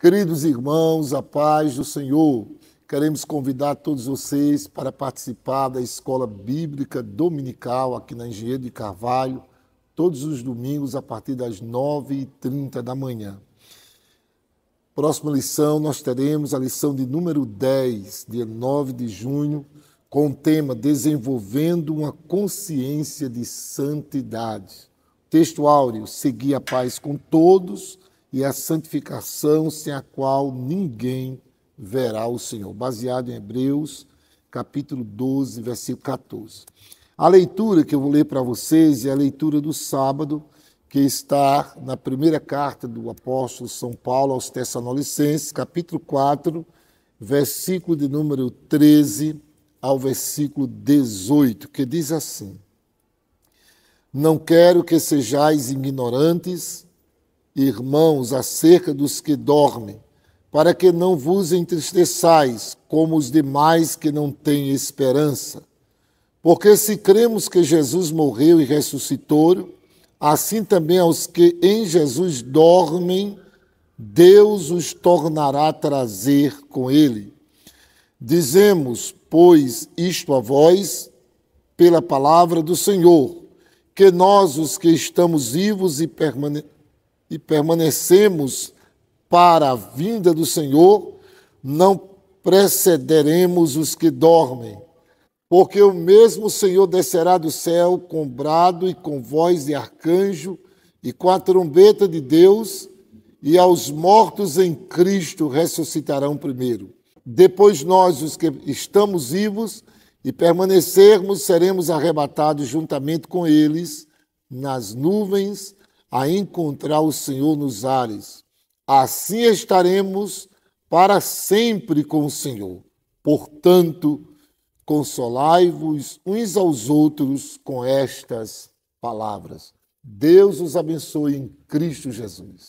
Queridos irmãos, a paz do Senhor. Queremos convidar todos vocês para participar da Escola Bíblica Dominical aqui na Engenheiro de Carvalho, todos os domingos a partir das 9h30 da manhã. Próxima lição, nós teremos a lição de número 10, dia 9 de junho, com o tema Desenvolvendo uma Consciência de Santidade. Texto áureo: Seguir a paz com todos e a santificação sem a qual ninguém verá o Senhor. Baseado em Hebreus, capítulo 12, versículo 14. A leitura que eu vou ler para vocês é a leitura do sábado, que está na primeira carta do apóstolo São Paulo aos Tessalonicenses, capítulo 4, versículo de número 13 ao versículo 18, que diz assim: Não quero que sejais ignorantes irmãos, acerca dos que dormem, para que não vos entristeçais como os demais que não têm esperança. Porque se cremos que Jesus morreu e ressuscitou, assim também aos que em Jesus dormem, Deus os tornará trazer com ele. Dizemos, pois, isto a vós, pela palavra do Senhor, que nós, os que estamos vivos e permanecemos, e permanecemos para a vinda do Senhor, não precederemos os que dormem, porque o mesmo Senhor descerá do céu com brado e com voz de arcanjo e com a trombeta de Deus, e aos mortos em Cristo ressuscitarão primeiro. Depois nós, os que estamos vivos e permanecermos, seremos arrebatados juntamente com eles nas nuvens a encontrar o Senhor nos ares. Assim estaremos para sempre com o Senhor. Portanto, consolai-vos uns aos outros com estas palavras. Deus os abençoe em Cristo Jesus.